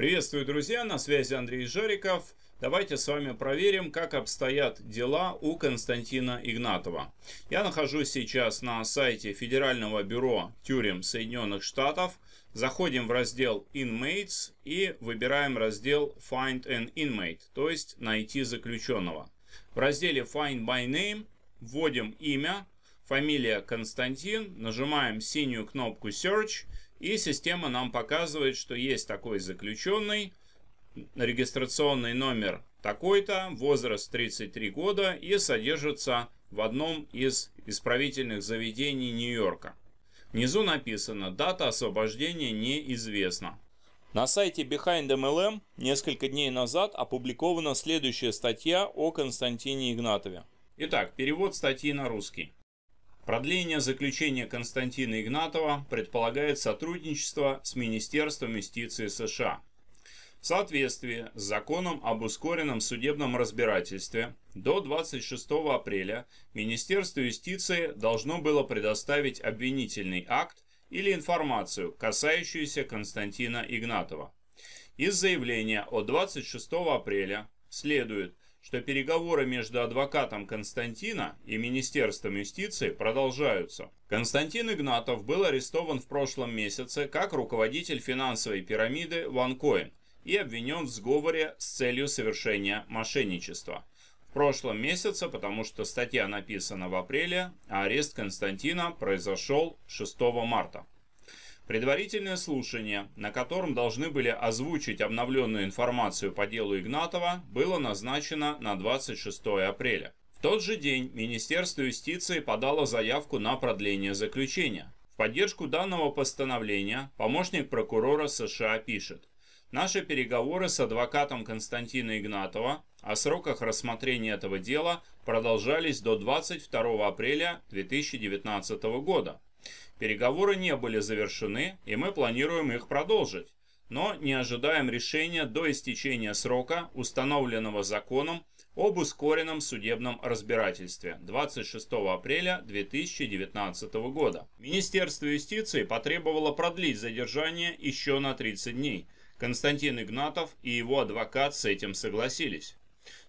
Приветствую, друзья, на связи Андрей Жариков. Давайте с вами проверим, как обстоят дела у Константина Игнатова. Я нахожусь сейчас на сайте Федерального бюро тюрем Соединенных Штатов. Заходим в раздел Inmates и выбираем раздел Find an Inmate, то есть найти заключенного. В разделе Find by Name вводим имя, фамилия Константин, нажимаем синюю кнопку Search и система нам показывает, что есть такой заключенный, регистрационный номер такой-то, возраст 33 года и содержится в одном из исправительных заведений Нью-Йорка. Внизу написано «Дата освобождения неизвестна». На сайте Behind MLM несколько дней назад опубликована следующая статья о Константине Игнатове. Итак, перевод статьи на русский. Продление заключения Константина Игнатова предполагает сотрудничество с Министерством юстиции США. В соответствии с законом об ускоренном судебном разбирательстве, до 26 апреля Министерство юстиции должно было предоставить обвинительный акт или информацию, касающуюся Константина Игнатова. Из заявления от 26 апреля следует, что переговоры между адвокатом Константина и Министерством юстиции продолжаются. Константин Игнатов был арестован в прошлом месяце как руководитель финансовой пирамиды OneCoin и обвинен в сговоре с целью совершения мошенничества. В прошлом месяце, потому что статья написана в апреле, а арест Константина произошел 6 марта. Предварительное слушание, на котором должны были озвучить обновленную информацию по делу Игнатова, было назначено на 26 апреля. В тот же день Министерство юстиции подало заявку на продление заключения. В поддержку данного постановления помощник прокурора США пишет. Наши переговоры с адвокатом Константина Игнатова о сроках рассмотрения этого дела продолжались до 22 апреля 2019 года. Переговоры не были завершены, и мы планируем их продолжить, но не ожидаем решения до истечения срока, установленного законом об ускоренном судебном разбирательстве 26 апреля 2019 года. Министерство юстиции потребовало продлить задержание еще на 30 дней. Константин Игнатов и его адвокат с этим согласились.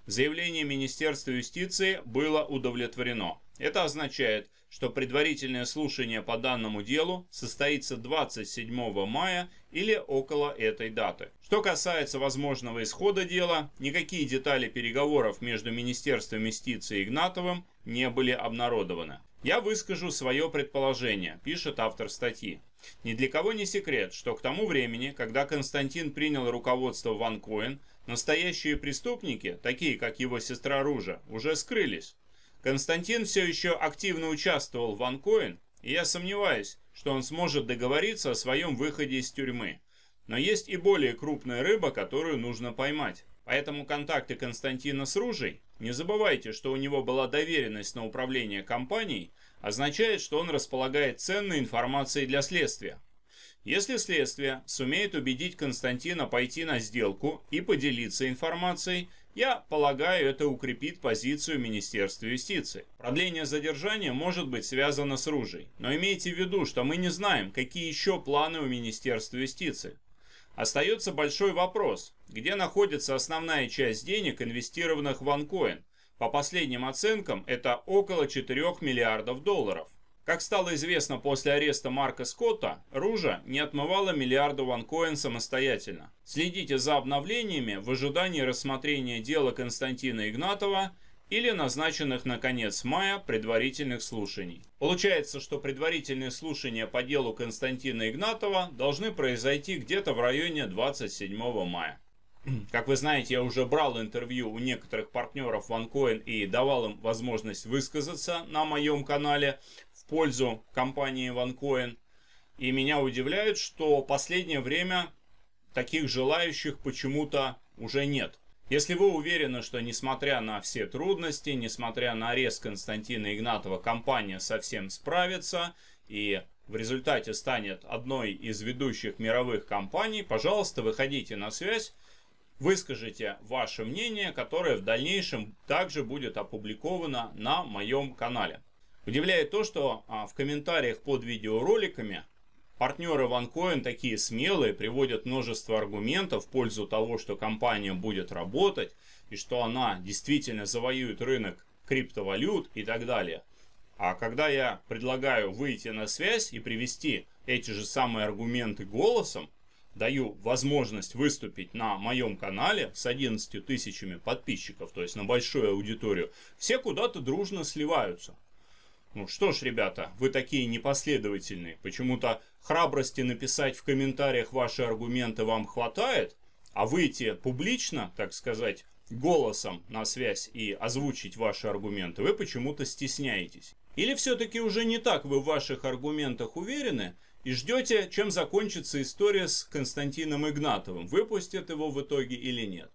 Заявление Министерства юстиции было удовлетворено. Это означает, что предварительное слушание по данному делу состоится 27 мая или около этой даты. Что касается возможного исхода дела, никакие детали переговоров между Министерством юстиции и Игнатовым не были обнародованы. Я выскажу свое предположение, пишет автор статьи. Ни для кого не секрет, что к тому времени, когда Константин принял руководство Ван Коин, настоящие преступники, такие как его сестра Ружа, уже скрылись. Константин все еще активно участвовал в Анкоин, и я сомневаюсь, что он сможет договориться о своем выходе из тюрьмы. Но есть и более крупная рыба, которую нужно поймать. Поэтому контакты Константина с Ружей, не забывайте, что у него была доверенность на управление компанией, означает, что он располагает ценной информацией для следствия. Если следствие сумеет убедить Константина пойти на сделку и поделиться информацией, я полагаю, это укрепит позицию Министерства юстиции. Продление задержания может быть связано с ружей, но имейте в виду, что мы не знаем, какие еще планы у Министерства юстиции. Остается большой вопрос, где находится основная часть денег, инвестированных в OneCoin. По последним оценкам, это около 4 миллиардов долларов. Как стало известно после ареста Марка Скотта, Ружа не отмывала миллиарда ванкоин самостоятельно. Следите за обновлениями в ожидании рассмотрения дела Константина Игнатова или назначенных на конец мая предварительных слушаний. Получается, что предварительные слушания по делу Константина Игнатова должны произойти где-то в районе 27 мая. Как вы знаете, я уже брал интервью у некоторых партнеров OneCoin и давал им возможность высказаться на моем канале пользу компании OneCoin. И меня удивляет, что последнее время таких желающих почему-то уже нет. Если вы уверены, что несмотря на все трудности, несмотря на арест Константина Игнатова, компания совсем справится и в результате станет одной из ведущих мировых компаний, пожалуйста, выходите на связь, выскажите ваше мнение, которое в дальнейшем также будет опубликовано на моем канале. Удивляет то, что а, в комментариях под видеороликами партнеры OneCoin такие смелые, приводят множество аргументов в пользу того, что компания будет работать и что она действительно завоюет рынок криптовалют и так далее. А когда я предлагаю выйти на связь и привести эти же самые аргументы голосом, даю возможность выступить на моем канале с 11 тысячами подписчиков, то есть на большую аудиторию, все куда-то дружно сливаются. Ну что ж, ребята, вы такие непоследовательные. Почему-то храбрости написать в комментариях ваши аргументы вам хватает, а выйти публично, так сказать, голосом на связь и озвучить ваши аргументы, вы почему-то стесняетесь. Или все-таки уже не так вы в ваших аргументах уверены и ждете, чем закончится история с Константином Игнатовым, выпустят его в итоге или нет.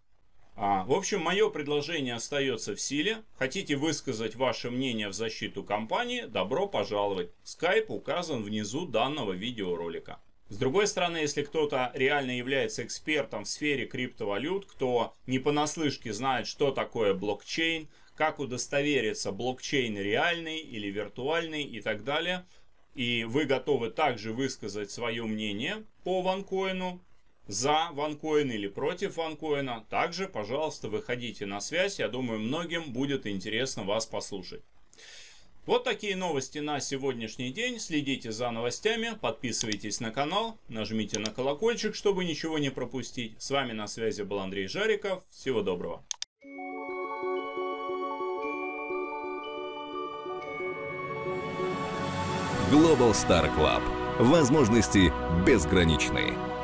А, в общем, мое предложение остается в силе. Хотите высказать ваше мнение в защиту компании? Добро пожаловать. Скайп указан внизу данного видеоролика. С другой стороны, если кто-то реально является экспертом в сфере криптовалют, кто не понаслышке знает, что такое блокчейн, как удостовериться, блокчейн реальный или виртуальный и так далее, и вы готовы также высказать свое мнение по ванкоину, за ванкоин или против ванкоина, также, пожалуйста, выходите на связь. Я думаю, многим будет интересно вас послушать. Вот такие новости на сегодняшний день. Следите за новостями, подписывайтесь на канал, нажмите на колокольчик, чтобы ничего не пропустить. С вами на связи был Андрей Жариков. Всего доброго. Global Star Club. Возможности безграничные.